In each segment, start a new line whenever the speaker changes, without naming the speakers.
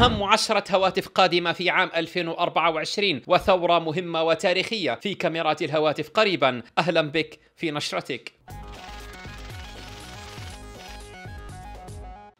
أهم عشرة هواتف قادمة في عام 2024 وثورة مهمة وتاريخية في كاميرات الهواتف قريبا أهلا بك في نشرتك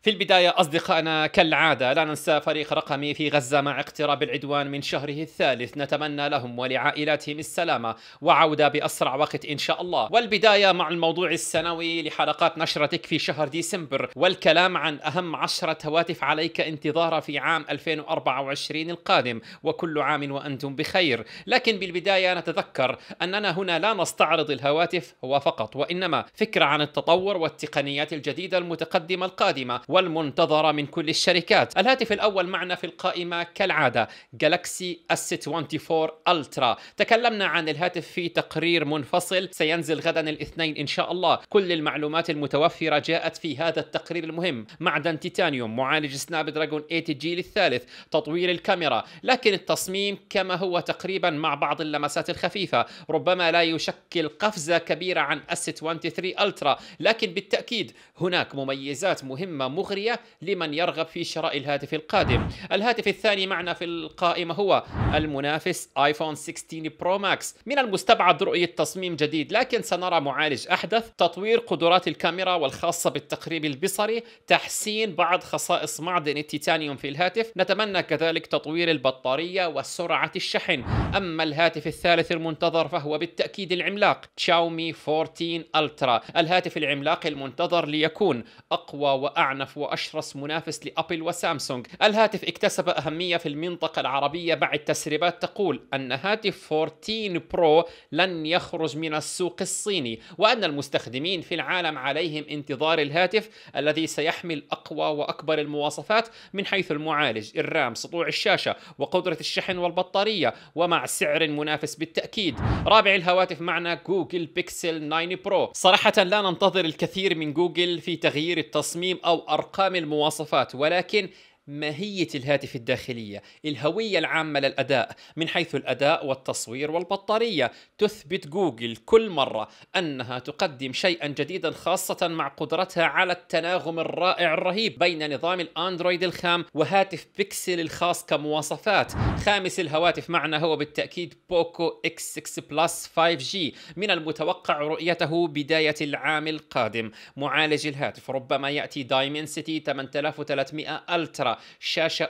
في البداية أصدقائنا كالعادة لا ننسى فريق رقمي في غزة مع اقتراب العدوان من شهره الثالث نتمنى لهم ولعائلاتهم السلامة وعودة بأسرع وقت إن شاء الله والبداية مع الموضوع السنوي لحلقات نشرتك في شهر ديسمبر والكلام عن أهم عشرة هواتف عليك انتظارها في عام 2024 القادم وكل عام وأنتم بخير لكن بالبداية نتذكر أننا هنا لا نستعرض الهواتف هو فقط وإنما فكرة عن التطور والتقنيات الجديدة المتقدمة القادمة والمنتظرة من كل الشركات الهاتف الأول معنا في القائمة كالعادة جالاكسي S24 ألترا تكلمنا عن الهاتف في تقرير منفصل سينزل غدا الاثنين إن شاء الله كل المعلومات المتوفرة جاءت في هذا التقرير المهم معدن تيتانيوم معالج سناب دراجون 8 جيل الثالث تطوير الكاميرا لكن التصميم كما هو تقريبا مع بعض اللمسات الخفيفة ربما لا يشكل قفزة كبيرة عن S23 ألترا لكن بالتأكيد هناك مميزات مهمة مغرية لمن يرغب في شراء الهاتف القادم الهاتف الثاني معنا في القائمة هو المنافس آيفون 16 برو ماكس من المستبعد رؤية تصميم جديد لكن سنرى معالج أحدث تطوير قدرات الكاميرا والخاصة بالتقريب البصري تحسين بعض خصائص معدن التيتانيوم في الهاتف نتمنى كذلك تطوير البطارية وسرعة الشحن أما الهاتف الثالث المنتظر فهو بالتأكيد العملاق شاومي 14 ألترا الهاتف العملاق المنتظر ليكون أقوى وأعنف أعنف وأشرس منافس لأبل وسامسونج الهاتف اكتسب أهمية في المنطقة العربية بعد تسريبات تقول أن هاتف 14 برو لن يخرج من السوق الصيني وأن المستخدمين في العالم عليهم انتظار الهاتف الذي سيحمل أقوى وأكبر المواصفات من حيث المعالج الرام سطوع الشاشة وقدرة الشحن والبطارية ومع سعر منافس بالتأكيد رابع الهواتف معنا جوجل بيكسل 9 برو صراحة لا ننتظر الكثير من جوجل في تغيير التصميم أو ارقام المواصفات ولكن ماهية الهاتف الداخلية، الهوية العامة للأداء من حيث الأداء والتصوير والبطارية، تثبت جوجل كل مرة أنها تقدم شيئا جديدا خاصة مع قدرتها على التناغم الرائع الرهيب بين نظام الأندرويد الخام وهاتف بيكسل الخاص كمواصفات، خامس الهواتف معنا هو بالتأكيد بوكو x 6 بلس 5G من المتوقع رؤيته بداية العام القادم، معالج الهاتف ربما يأتي دايمنسيتي 8300 ألترا شاشة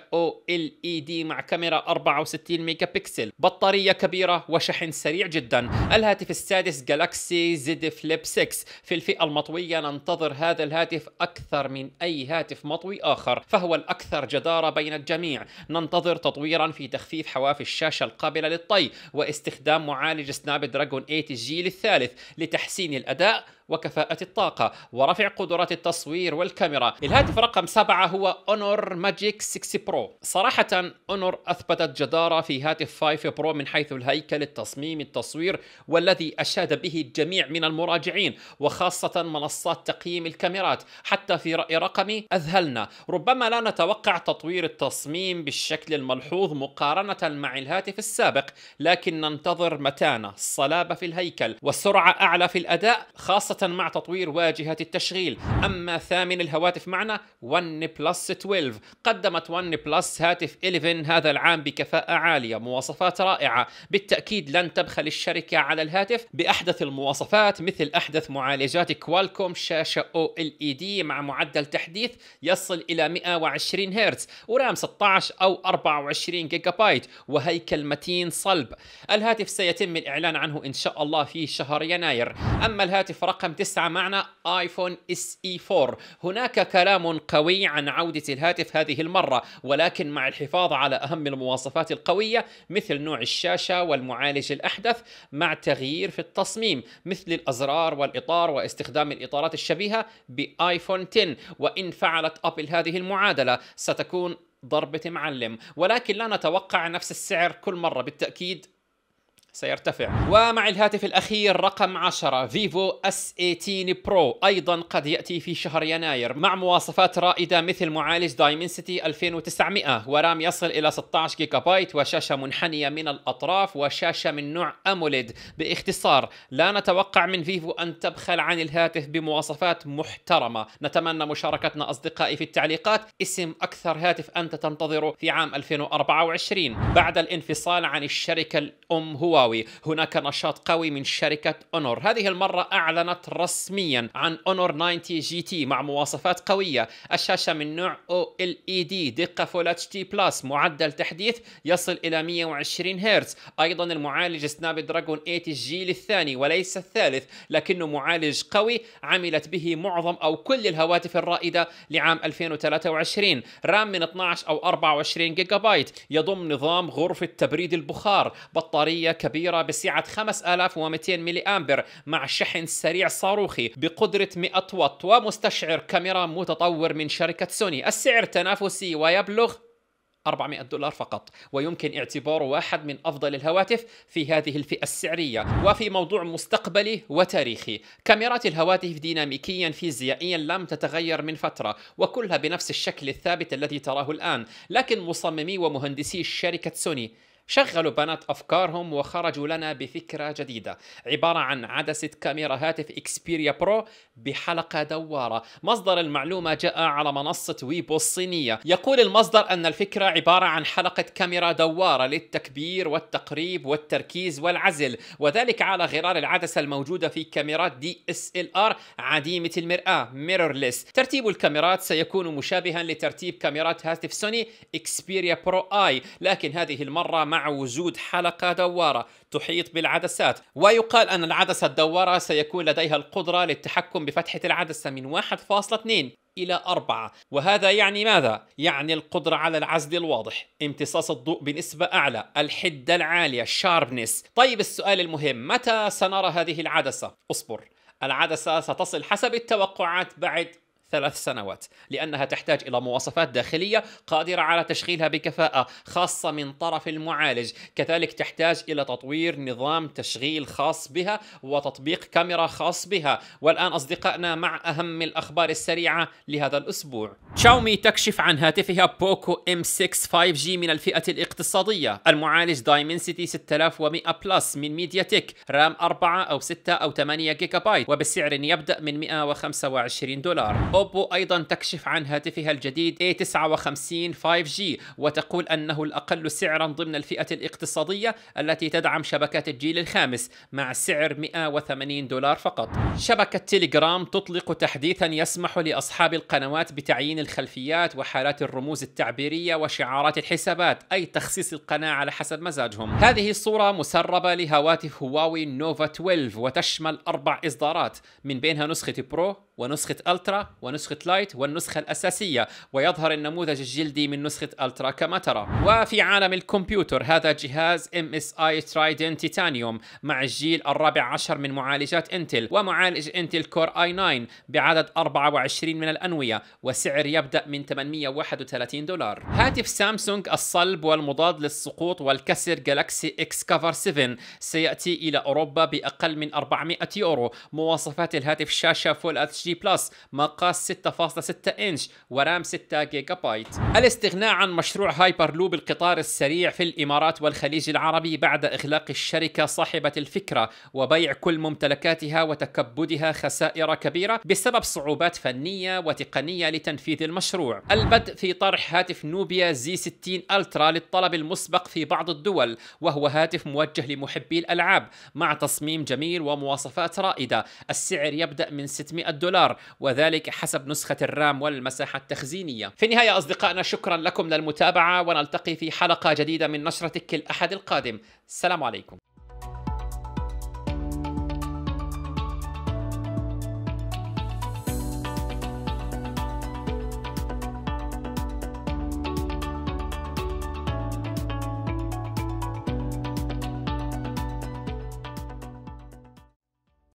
دي e مع كاميرا 64 ميجا بكسل بطارية كبيرة وشحن سريع جدا الهاتف السادس جالاكسي زد فليب 6 في الفئة المطوية ننتظر هذا الهاتف أكثر من أي هاتف مطوي آخر فهو الأكثر جدارة بين الجميع ننتظر تطويرا في تخفيف حواف الشاشة القابلة للطي واستخدام معالج سناب دراجون 8 الجيل الثالث لتحسين الأداء وكفاءة الطاقة ورفع قدرات التصوير والكاميرا الهاتف رقم 7 هو Honor ماجيك 6 برو صراحة Honor أثبتت جدارة في هاتف 5 برو من حيث الهيكل التصميم التصوير والذي أشاد به الجميع من المراجعين وخاصة منصات تقييم الكاميرات حتى في رأي رقمي أذهلنا ربما لا نتوقع تطوير التصميم بالشكل الملحوظ مقارنة مع الهاتف السابق لكن ننتظر متانة الصلابة في الهيكل والسرعة أعلى في الأداء خاصة مع تطوير واجهة التشغيل أما ثامن الهواتف معنا ون بلس 12 قدمت ون بلس هاتف 11 هذا العام بكفاءة عالية مواصفات رائعة بالتأكيد لن تبخل الشركة على الهاتف بأحدث المواصفات مثل أحدث معالجات كوالكوم شاشة OLED مع معدل تحديث يصل إلى 120 هرتز ورام 16 أو 24 جيجا بايت وهيكل متين صلب الهاتف سيتم الإعلان عنه إن شاء الله في شهر يناير أما الهاتف رقم رقم 9 معنا ايفون اس اي 4 هناك كلام قوي عن عودة الهاتف هذه المرة ولكن مع الحفاظ على أهم المواصفات القوية مثل نوع الشاشة والمعالج الأحدث مع تغيير في التصميم مثل الأزرار والإطار واستخدام الإطارات الشبيهة بآيفون 10 وإن فعلت أبل هذه المعادلة ستكون ضربة معلم ولكن لا نتوقع نفس السعر كل مرة بالتأكيد سيرتفع ومع الهاتف الأخير رقم 10 فيفو S18 برو أيضا قد يأتي في شهر يناير مع مواصفات رائدة مثل معالج دايمنسيتي 2900 ورام يصل إلى 16 جيجا بايت وشاشة منحنية من الأطراف وشاشة من نوع أموليد باختصار لا نتوقع من فيفو أن تبخل عن الهاتف بمواصفات محترمة نتمنى مشاركتنا أصدقائي في التعليقات اسم أكثر هاتف أنت تنتظره في عام 2024 بعد الانفصال عن الشركة الأم هو هواوي هناك نشاط قوي من شركة أونور هذه المرة أعلنت رسميا عن أونور 90 جي تي مع مواصفات قوية الشاشة من نوع OLED دقة Full HD Plus بلس معدل تحديث يصل إلى 120 هرتز أيضا المعالج سناب دراجون 8 الجيل الثاني وليس الثالث لكنه معالج قوي عملت به معظم أو كل الهواتف الرائدة لعام 2023 رام من 12 أو 24 جيجا بايت يضم نظام غرفة تبريد البخار بطارية كبيرة كبيرة بسعة 5200 ملي أمبر مع شحن سريع صاروخي بقدرة 100 واط ومستشعر كاميرا متطور من شركة سوني السعر تنافسي ويبلغ 400 دولار فقط ويمكن اعتباره واحد من أفضل الهواتف في هذه الفئة السعرية وفي موضوع مستقبلي وتاريخي كاميرات الهواتف ديناميكيا فيزيائيا لم تتغير من فترة وكلها بنفس الشكل الثابت الذي تراه الآن لكن مصممي ومهندسي شركة سوني شغلوا بنات أفكارهم وخرجوا لنا بفكرة جديدة عبارة عن عدسة كاميرا هاتف إكسبيريا برو بحلقة دوارة مصدر المعلومة جاء على منصة ويبو الصينية يقول المصدر أن الفكرة عبارة عن حلقة كاميرا دوارة للتكبير والتقريب والتركيز والعزل وذلك على غرار العدسة الموجودة في كاميرات دي اس ال ار عديمة المرآة ميرورلس ترتيب الكاميرات سيكون مشابها لترتيب كاميرات هاتف سوني إكسبيريا برو آي لكن هذه المرة مع مع وجود حلقة دوارة تحيط بالعدسات ويقال أن العدسة الدوارة سيكون لديها القدرة للتحكم بفتحة العدسة من 1.2 إلى 4 وهذا يعني ماذا؟ يعني القدرة على العزل الواضح امتصاص الضوء بنسبة أعلى الحدة العالية شاربنس طيب السؤال المهم متى سنرى هذه العدسة؟ اصبر العدسة ستصل حسب التوقعات بعد ثلاث سنوات لأنها تحتاج إلى مواصفات داخلية قادرة على تشغيلها بكفاءة خاصة من طرف المعالج كذلك تحتاج إلى تطوير نظام تشغيل خاص بها وتطبيق كاميرا خاص بها والآن أصدقائنا مع أهم الأخبار السريعة لهذا الأسبوع شاومي تكشف عن هاتفها بوكو M6 5G من الفئة الاقتصادية المعالج دايمنسيتي 6100 بلس من ميديا تك رام 4 أو 6 أو 8 جيجا بايت وبسعر يبدأ من 125 دولار أوبو أيضا تكشف عن هاتفها الجديد A59 5G وتقول أنه الأقل سعرا ضمن الفئة الاقتصادية التي تدعم شبكات الجيل الخامس مع سعر 180 دولار فقط شبكة تيليجرام تطلق تحديثا يسمح لأصحاب القنوات بتعيين الخلفيات وحالات الرموز التعبيرية وشعارات الحسابات أي تخصيص القناة على حسب مزاجهم هذه الصورة مسربة لهواتف هواوي نوفا 12 وتشمل أربع إصدارات من بينها نسخة برو ونسخة ألترا ونسخة لايت والنسخة الأساسية ويظهر النموذج الجلدي من نسخة ألترا كما ترى وفي عالم الكمبيوتر هذا جهاز MSI Trident Titanium مع الجيل الرابع عشر من معالجات انتل ومعالج انتل كور اي 9 بعدد 24 من الأنوية وسعر يبدأ من 831 دولار هاتف سامسونج الصلب والمضاد للسقوط والكسر جالاكسي اكس كفر 7 سيأتي إلى أوروبا بأقل من 400 يورو مواصفات الهاتف شاشة فول اتش دي بلس مقاس 6.6 انش ورام 6 جيجا بايت الاستغناء عن مشروع هايبر لوب القطار السريع في الإمارات والخليج العربي بعد إغلاق الشركة صاحبة الفكرة وبيع كل ممتلكاتها وتكبدها خسائر كبيرة بسبب صعوبات فنية وتقنية لتنفيذ المشروع البدء في طرح هاتف نوبيا زي 60 ألترا للطلب المسبق في بعض الدول وهو هاتف موجه لمحبي الألعاب مع تصميم جميل ومواصفات رائدة السعر يبدأ من 600 دولار وذلك حسب حسب نسخة الرام والمساحة التخزينية في النهاية أصدقائنا شكرا لكم للمتابعة ونلتقي في حلقة جديدة من نشرتك الأحد القادم السلام عليكم